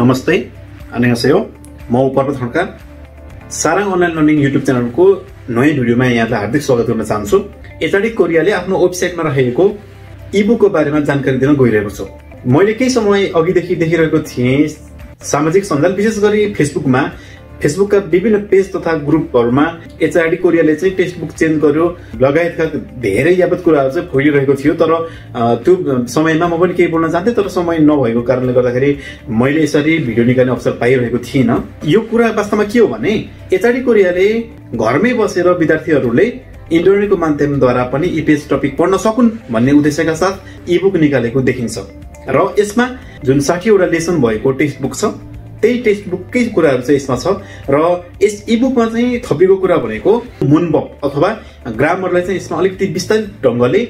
नमस्ते अनि हो म Parbat Khadka Sarang online learning YouTube च्यानलको नयाँ भिडियोमा यहाँलाई हार्दिक स्वागत गर्न चाहन्छु एचआरडी कोरियाले आफ्नो वेबसाइटमा रहेको इबुकको बारेमा जानकारी दिन गइरहेको छु मैले केही समय अघिदेखि देखिरहेको थिएँ सामाजिक सञ्जाल विशेष गरी फेसबुकमा फेसबुकका विभिन्न पेज तथा ग्रुपहरूमा एचआरडी कोरियाले चाहिँ टेक्स्टबुक चेन्ज गर्यो लगायतका धेरै यावत कुराहरू चाहिँ खोलिरहेको थियो तर त्यो समयमा म पनि केही बोल्न चाहन्थेँ तर समय नभएको कारणले गर्दाखेरि मैले यसरी भिडियो निकाल्ने अवसर पाइरहेको थिइनँ यो कुरा वास्तवमा के हो भने एचआरडी कोरियाले घरमै बसेर विद्यार्थीहरूले इन्टरनेटको माध्यमद्वारा पनि यी पेज टपिक पढ्न सकुन् भन्ने उद्देश्यका साथ इबुक निकालेको देखिन्छ र यसमा जुन साठीवटा लेसन भएको टेक्स्ट बुक छ त्यही टेक्स्ट बुककै कुराहरू चाहिँ यसमा छ र यस इबुकमा चाहिँ थपिएको कुरा भनेको मुनबक अथवा ग्रामरलाई चाहिँ यसमा अलिकति विस्तारित ढङ्गले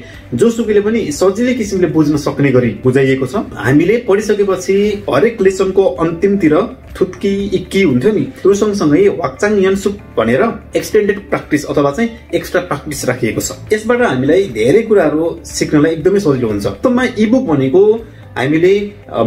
जोसुकैले पनि सजिलै किसिमले बुझ्न सक्ने गरी बुझाइएको छ हामीले पढिसकेपछि हरेक लेसनको अन्तिमतिर थुत्की इक्की हुन्थ्यो नि त्यो सँगसँगै वाक्चाङ यानसुप भनेर एक्सटेन्डेड प्र्याक्टिस अथवा चाहिँ एक्स्ट्रा प्र्याक्टिस राखिएको छ यसबाट हामीलाई धेरै कुराहरू सिक्नलाई एकदमै सजिलो हुन्छ वास्तवमा इबुक भनेको हामीले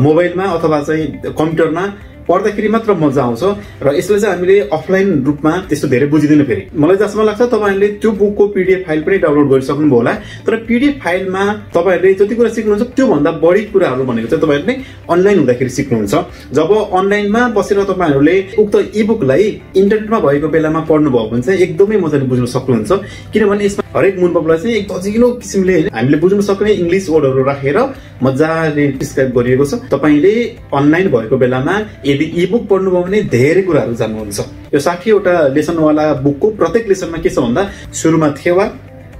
मोबाइलमा अथवा चाहिँ कम्प्युटरमा पढ्दाखेरि मात्र मजा आउँछ र यसलाई चाहिँ हामीले अफलाइन रूपमा त्यस्तो धेरै बुझिँदैन फेरि मलाई जसमा लाग्छ तपाईँहरूले त्यो बुकको पिडिएफ फाइल पनि डाउनलोड गरिसक्नुभयो होला तर पिडिएफ फाइलमा तपाईँहरूले जति कुरा सिक्नुहुन्छ त्योभन्दा बढी कुराहरू भनेको चाहिँ तपाईँहरूले अनलाइन हुँदाखेरि सिक्नुहुन्छ जब अनलाइनमा बसेर तपाईँहरूले उक्त इबुकलाई इन्टरनेटमा भएको बेलामा पढ्नुभयो भने चाहिँ एकदमै मजाले बुझ्न सक्नुहुन्छ किनभने यसमा हरेक मुन पपलाई चाहिँ एक सजिलो किसिमले हामीले बुझ्न सक्ने इङ्ग्लिस वर्डहरू राखेर मजाले डिस्क्राइब गरिएको छ तपाईँले अनलाइन भएको बेलामा यदि इबुक पढ्नुभयो भने धेरै कुराहरू जान्नुहुन्छ यो साठीवटा लेसनवाला बुकको प्रत्येक लेसनमा के छ भन्दा सुरुमा थेवा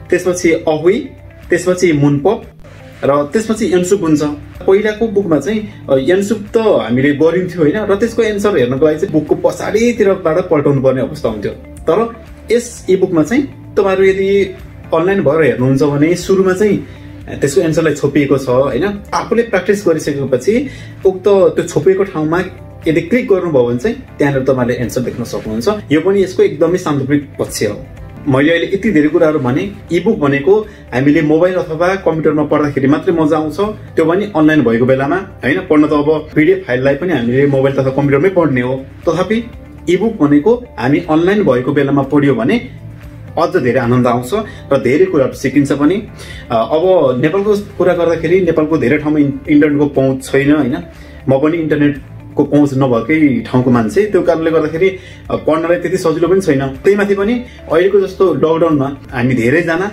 त्यसपछि अहुई त्यसपछि मुनपप र त्यसपछि एनसुप हुन्छ पहिलाको बुकमा चाहिँ एनसुप त हामीले गरिन्थ्यो होइन र त्यसको एन्सर हेर्नको लागि चाहिँ बुकको पछाडितिरबाट पल्टाउनु पर्ने अवस्था हुन्थ्यो तर यस इ बुकमा चाहिँ तपाईँहरू यदि अनलाइन भएर हेर्नुहुन्छ भने सुरुमा चाहिँ त्यसको एन्सरलाई छोपिएको छ होइन आफूले प्र्याक्टिस गरिसकेपछि उक्त त्यो छोपिएको ठाउँमा यदि क्लिक गर्नुभयो भने चाहिँ त्यहाँनिर तपाईँले एन्सर देख्न सक्नुहुन्छ यो पनि यसको एकदमै सान्दर्भिक पक्ष हो मैले अहिले यति धेरै कुराहरू भने इबुक भनेको हामीले मोबाइल अथवा कम्प्युटरमा पढ्दाखेरि मात्रै मजा आउँछ त्यो पनि अनलाइन भएको बेलामा होइन पढ्न त अब पिडिएफ फाइललाई पनि हामीले मोबाइल तथा कम्प्युटरमै पढ्ने हो तथापि इबुक भनेको हामी अनलाइन भएको बेलामा पढ्यो भने अझ धेरै आनन्द आउँछ र धेरै कुराहरू सिकिन्छ पनि अब नेपालको कुरा गर्दाखेरि नेपालको धेरै ठाउँमा इन्टरनेटको पहुँच छैन होइन म पनि इन्टरनेटको पहुँच नभएकै ठाउँको मान्छे त्यो कारणले गर्दाखेरि पढ्नलाई त्यति सजिलो पनि छैन त्यही माथि पनि अहिलेको जस्तो लकडाउनमा हामी धेरैजना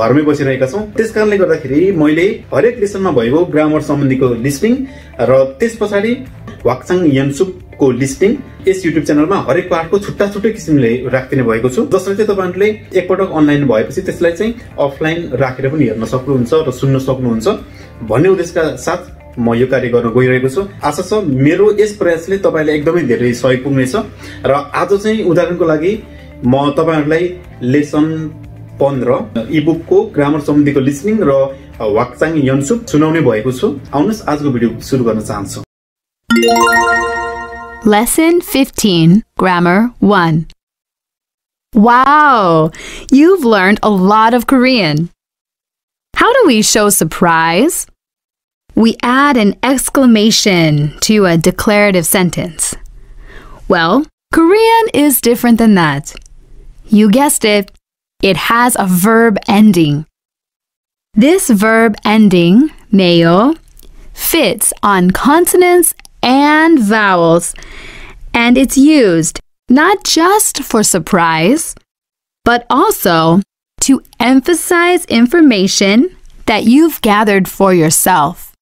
घरमै बसिरहेका छौँ त्यस कारणले गर्दाखेरि मैले हरेक लेसनमा भएको ग्रामर सम्बन्धीको लिस्टिङ र त्यस पछाडि वाक्चाङ यन्सुप को लिस्टिङ यस युट्युब च्यानलमा हरेक पार्टको छुट्टा छुट्टै किसिमले राखिदिने भएको छु जसलाई चाहिँ तपाईँहरूले एकपटक अनलाइन भएपछि त्यसलाई चाहिँ अफलाइन राखेर पनि हेर्न सक्नुहुन्छ र सुन्न सक्नुहुन्छ भन्ने उद्देश्यका साथ म यो कार्य गर्न गइरहेको छु आशा छ मेरो यस प्रयासले तपाईँलाई एकदमै धेरै सहयोग पुग्नेछ र आज चाहिँ उदाहरणको लागि म तपाईँहरूलाई लेसन पन्ध्र इबुकको ग्रामर सम्बन्धीको लिसनिङ र वाक्चाङ यनसुप सुनाउने भएको छु आउनुहोस् आजको भिडियो सुरु गर्न चाहन्छु Lesson 15, Grammar 1. Wow! You've learned a lot of Korean. How do we show surprise? We add an exclamation to a declarative sentence. Well, Korean is different than that. You guessed it. It has a verb ending. This verb ending, neo, fits on consonants and vowels, and it's used not just for surprise, but also to emphasize information that you've gathered for yourself.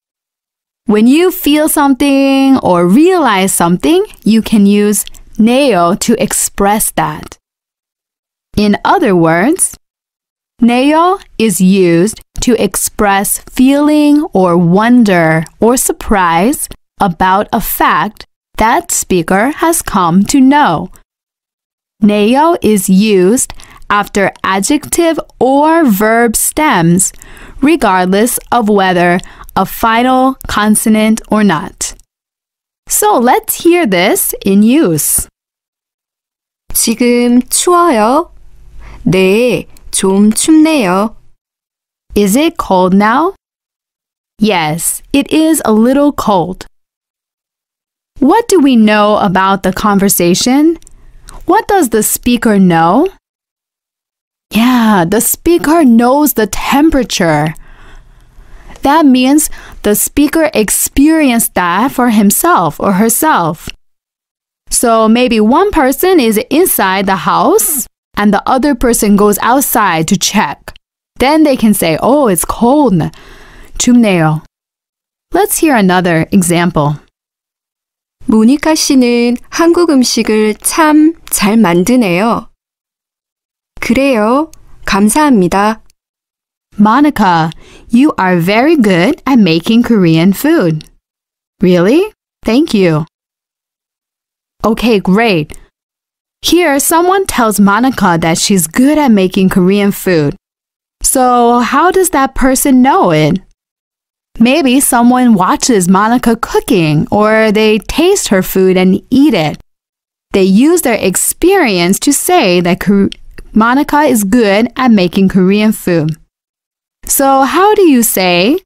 When you feel something or realize something, you can use neo to express that. In other words, neo is used to express feeling or wonder or surprise about a fact that speaker has come to know. Neo is used after adjective or verb stems, regardless of whether a final consonant or not. So let's hear this in use. 지금 추워요. 네, 좀 춥네요. Is it cold now? Yes, it is a little cold. What do we know about the conversation? What does the speaker know? Yeah, the speaker knows the temperature. That means the speaker experienced that for himself or herself. So maybe one person is inside the house and the other person goes outside to check. Then they can say, oh, it's cold. 춥네요. Let's hear another example. 모니카 씨는 한국 음식을 참 잘 만드네요. 그래요. 감사합니다. Monica, you are very good at making Korean food. Really? Thank you. Okay, great. Here, someone tells Monica that she's good at making Korean food. So, how does that person know it? Maybe someone watches Monica cooking or they taste her food and eat it. They use their experience to say that Monica is good at making Korean food. So, how do you say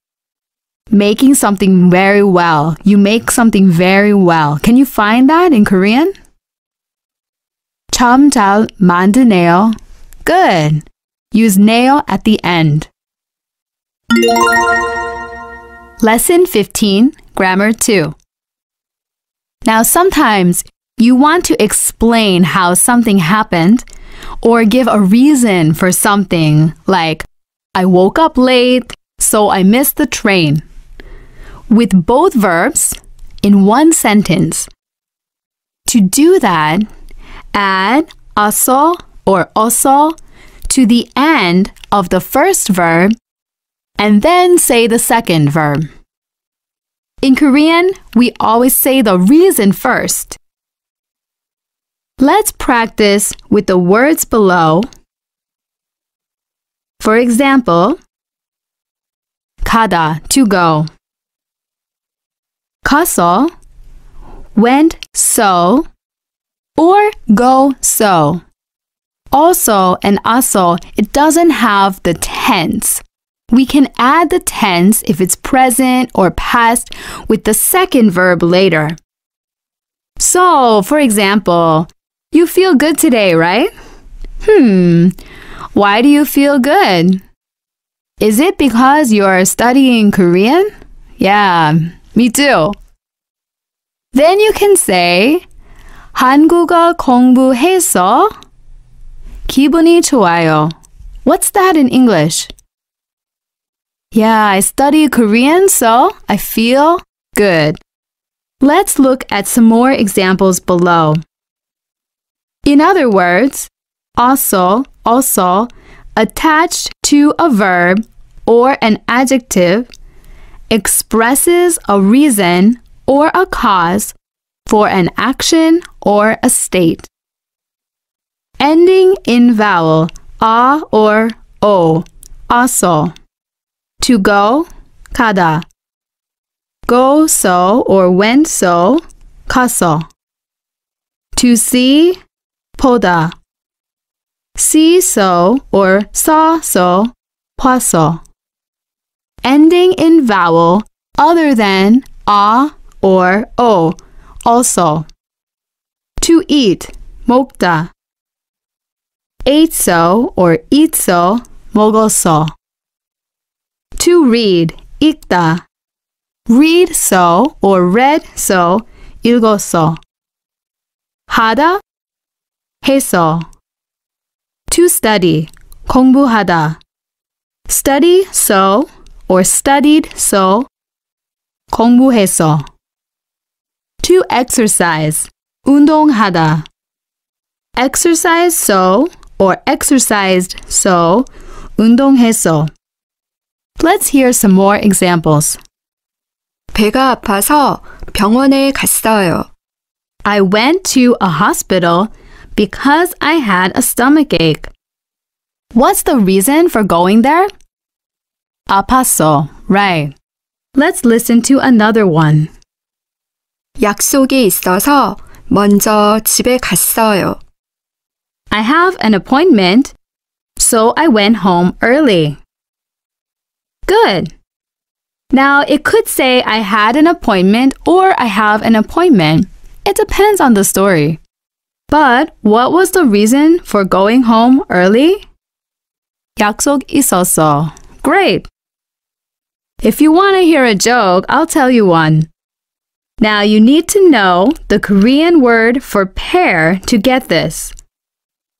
making something very well? You make something very well. Can you find that in Korean? 처음 잘 만드네요. Good. Use nail at the end. Lesson 15, Grammar 2. Now, sometimes you want to explain how something happened or give a reason for something like, I woke up late, so I missed the train. With both verbs in one sentence. To do that, add also or also to the end of the first verb and then say the second verb. In Korean, we always say the reason first. Let's practice with the words below. For example, 가다, to go. 가서, went so, or go so. Also and also, it doesn't have the tense we can add the tense if it's present or past with the second verb later. So, for example, you feel good today, right? Hmm, why do you feel good? Is it because you're studying Korean? Yeah, me too. Then you can say, 한국어 공부해서 기분이 좋아요. What's that in English? Yeah, I study Korean, so I feel good. Let's look at some more examples below. In other words, also, also, attached to a verb or an adjective expresses a reason or a cause for an action or a state. Ending in vowel, a or o, also. To go, 가다. Go so or went so, 가서. To see, 보다. See so or saw so, 봐서. Ending in vowel other than a or o, also. To eat, 먹다. Ate so or eat so, 먹었어. To read, 읽다. read so or read so, 읽었어. 하다, 해서. To study, 공부하다. study so or studied so, 공부해서. To exercise, 운동하다. exercise so or exercised so, 운동해서. Let's hear some more examples. 배가 아파서 병원에 갔어요. I went to a hospital because I had a stomach ache. What's the reason for going there? 아파서, Right. Let's listen to another one. 약속이 있어서 먼저 집에 갔어요. I have an appointment, so I went home early. Good. Now, it could say I had an appointment or I have an appointment. It depends on the story. But what was the reason for going home early? 약속 있었어. Great. If you want to hear a joke, I'll tell you one. Now, you need to know the Korean word for pair to get this.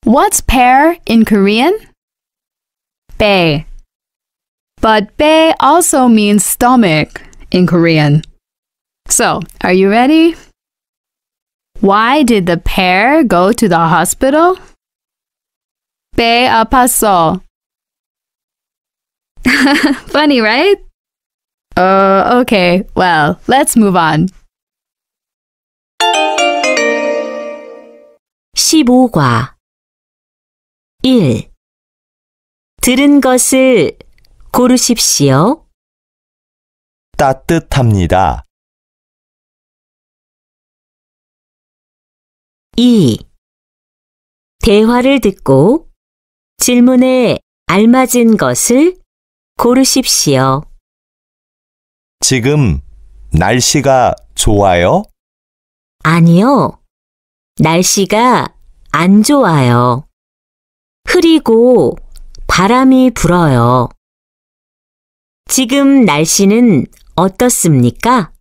What's pair in Korean? Bae. But be also means stomach in Korean. So, are you ready? Why did the pair go to the hospital? 배 아팠어. Funny, right? Uh, okay. Well, let's move on. 15과 1. 들은 것을 고르십시오. 따뜻합니다. 2. 대화를 듣고 질문에 알맞은 것을 고르십시오. 지금 날씨가 좋아요? 아니요. 날씨가 안 좋아요. 흐리고 바람이 불어요. 지금 날씨는 어떻습니까?